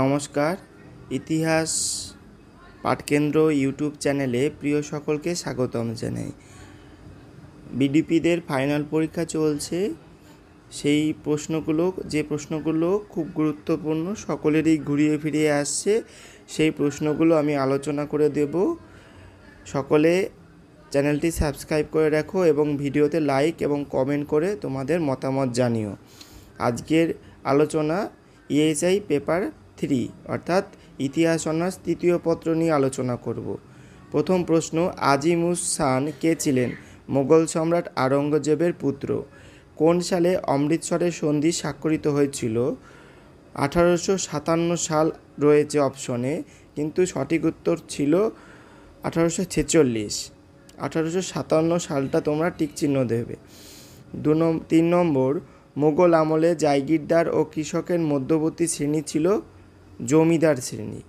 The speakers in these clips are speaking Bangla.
নমস্কার ইতিহাস পাঠকেন্দ্র ইউটিউব চ্যানেলে প্রিয় সকলকে স্বাগতম জানাই বিডিপিদের ফাইনাল পরীক্ষা চলছে সেই প্রশ্নগুলো যে প্রশ্নগুলো খুব গুরুত্বপূর্ণ সকলেরই ঘুরিয়ে ফিরিয়ে আসছে সেই প্রশ্নগুলো আমি আলোচনা করে দেব সকলে চ্যানেলটি সাবস্ক্রাইব করে রাখো এবং ভিডিওতে লাইক এবং কমেন্ট করে তোমাদের মতামত জানিও আজকের আলোচনা ইএসআই পেপার থ্রি অর্থাৎ ইতিহাস অনার্স তৃতীয় পত্র নিয়ে আলোচনা করব প্রথম প্রশ্ন আজিমুস সান কে ছিলেন মোগল সম্রাট আরঙ্গজেবের পুত্র কোন সালে অমৃতসরের সন্ধি স্বাক্ষরিত হয়েছিল আঠারোশো সাতান্ন সাল রয়েছে অপশনে কিন্তু সঠিক উত্তর ছিল আঠারোশো ছেচল্লিশ আঠারোশো সাতান্ন সালটা তোমরা টিক চিহ্ন দেবে দু তিন নম্বর মোগল আমলে জায়গিরদার ও কৃষকের মধ্যবর্তী শ্রেণী ছিল জমিদার শ্রেণী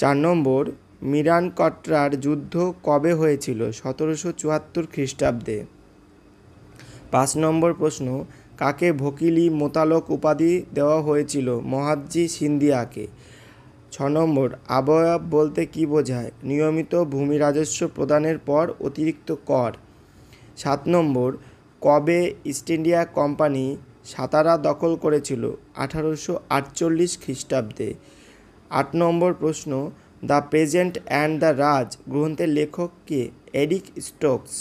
চার নম্বর মিরান কট্রার যুদ্ধ কবে হয়েছিল সতেরোশো চুয়াত্তর খ্রিস্টাব্দে পাঁচ নম্বর প্রশ্ন কাকে ভকিলি মোতালক উপাধি দেওয়া হয়েছিল মহাজি সিন্ধিয়াকে ছ নম্বর আবয়াব বলতে কি বোঝায় নিয়মিত ভূমি রাজস্ব প্রদানের পর অতিরিক্ত কর সাত নম্বর কবে ইস্ট ইন্ডিয়া কোম্পানি সাতারা দখল করেছিল আঠারোশো আটচল্লিশ খ্রিস্টাব্দে আট নম্বর প্রশ্ন the present and the Raj গ্রন্থের লেখক কে এরিক স্টোকস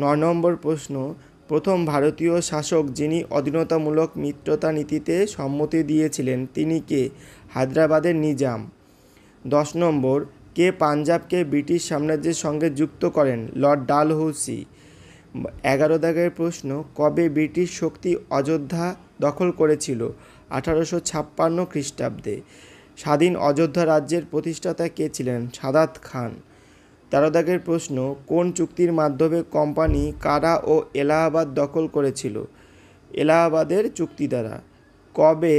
ন নম্বর প্রশ্ন প্রথম ভারতীয় শাসক যিনি অধীনতামূলক মিত্রতা নীতিতে সম্মতি দিয়েছিলেন তিনি কে হায়দ্রাবাদের নিজাম দশ নম্বর কে পাঞ্জাবকে ব্রিটিশ সাম্রাজ্যের সঙ্গে যুক্ত করেন লর্ড ডালহৌসি এগারো দাগের প্রশ্ন কবে ব্রিটিশ শক্তি অযোধ্যা দখল করেছিল আঠারোশো ছাপ্পান্ন খ্রিস্টাব্দে স্বাধীন অযোধ্যা রাজ্যের প্রতিষ্ঠাতা কে ছিলেন সাদাত খান তেরো দাগের প্রশ্ন কোন চুক্তির মাধ্যমে কোম্পানি কারা ও এলাহাবাদ দখল করেছিল এলাহাবাদের চুক্তি দ্বারা কবে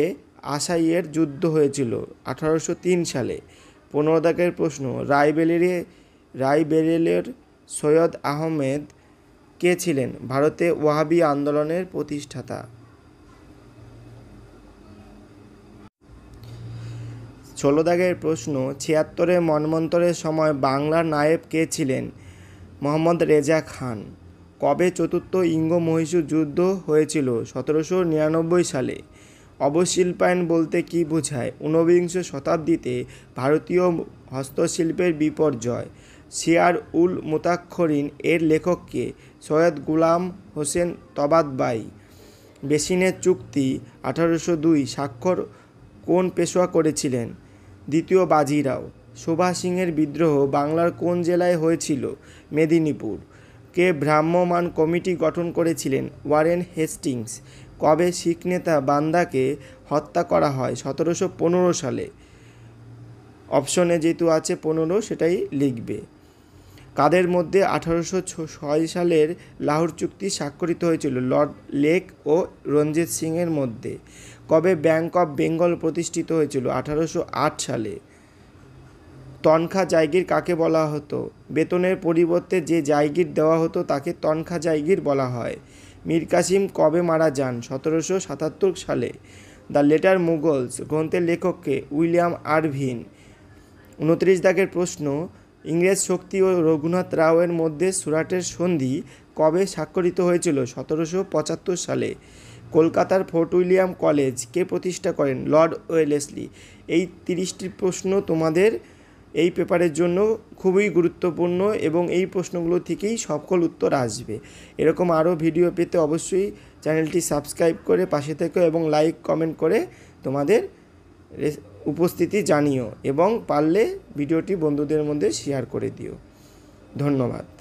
আসাইয়ের যুদ্ধ হয়েছিল আঠারোশো তিন সালে পনেরো দাগের প্রশ্ন রায়বেলের রায়বেরেলের সৈয়দ আহমেদ কে ছিলেন ভারতে ওয়াহাবি আন্দোলনের প্রতিষ্ঠাতা ষোলো দাগের প্রশ্ন ছিয়াত্তরে মন্মন্তরের সময় বাংলার নায়েব কে ছিলেন মোহাম্মদ রেজা খান কবে চতুর্থ ইঙ্গ মহিষু যুদ্ধ হয়েছিল সতেরোশো নিরানব্বই সালে অবশিল্পায়ন বলতে কি বোঝায় ঊনবিংশ শতাব্দীতে ভারতীয় হস্তশিল্পের বিপর্যয় শিয়ার উল মুতাক্ষরিন এর লেখককে সৈয়দ গুলাম হোসেন তবাদবাই বেসিনের চুক্তি আঠারোশো দুই স্বাক্ষর কোন পেশোয়া করেছিলেন দ্বিতীয় বাজিরাও শোভা সিংয়ের বিদ্রোহ বাংলার কোন জেলায় হয়েছিল মেদিনীপুর কে ভ্রাম্যমাণ কমিটি গঠন করেছিলেন ওয়ারেন হেস্টিংস কবে শিখ নেতা বান্দাকে হত্যা করা হয় সতেরোশো পনেরো সালে অপশনে যেহেতু আছে পনেরো সেটাই লিখবে কাদের মধ্যে আঠারোশো ছয় সালের লাহোর চুক্তি স্বাক্ষরিত হয়েছিল লর্ড লেক ও রঞ্জিত সিংয়ের মধ্যে কবে ব্যাংক অফ বেঙ্গল প্রতিষ্ঠিত হয়েছিল আঠারোশো আট সালে তনখা জায়গির কাকে বলা হতো বেতনের পরিবর্তে যে জায়গির দেওয়া হতো তাকে তনখা জায়গির বলা হয় মীর কাসিম কবে মারা যান সতেরোশো সাতাত্তর সালে দ্য লেটার মুগলস গ্রন্থের লেখককে উইলিয়াম আরভিন উনত্রিশ দাগের প্রশ্ন ইংরেজ শক্তি ও রঘুনাথ রাওয়ের মধ্যে সুরাটের সন্ধি কবে স্বাক্ষরিত হয়েছিল সতেরোশো পঁচাত্তর সালে কলকাতার ফোর্ট উইলিয়াম কলেজ কে প্রতিষ্ঠা করেন লর্ড ওয়েলেসলি এই তিরিশটি প্রশ্ন তোমাদের এই পেপারের জন্য খুবই গুরুত্বপূর্ণ এবং এই প্রশ্নগুলো থেকেই সকল উত্তর আসবে এরকম আরও ভিডিও পেতে অবশ্যই চ্যানেলটি সাবস্ক্রাইব করে পাশে থেকে এবং লাইক কমেন্ট করে তোমাদের উপস্থিতি জানিও এবং পারলে ভিডিওটি বন্ধুদের মধ্যে শেয়ার করে দিও ধন্যবাদ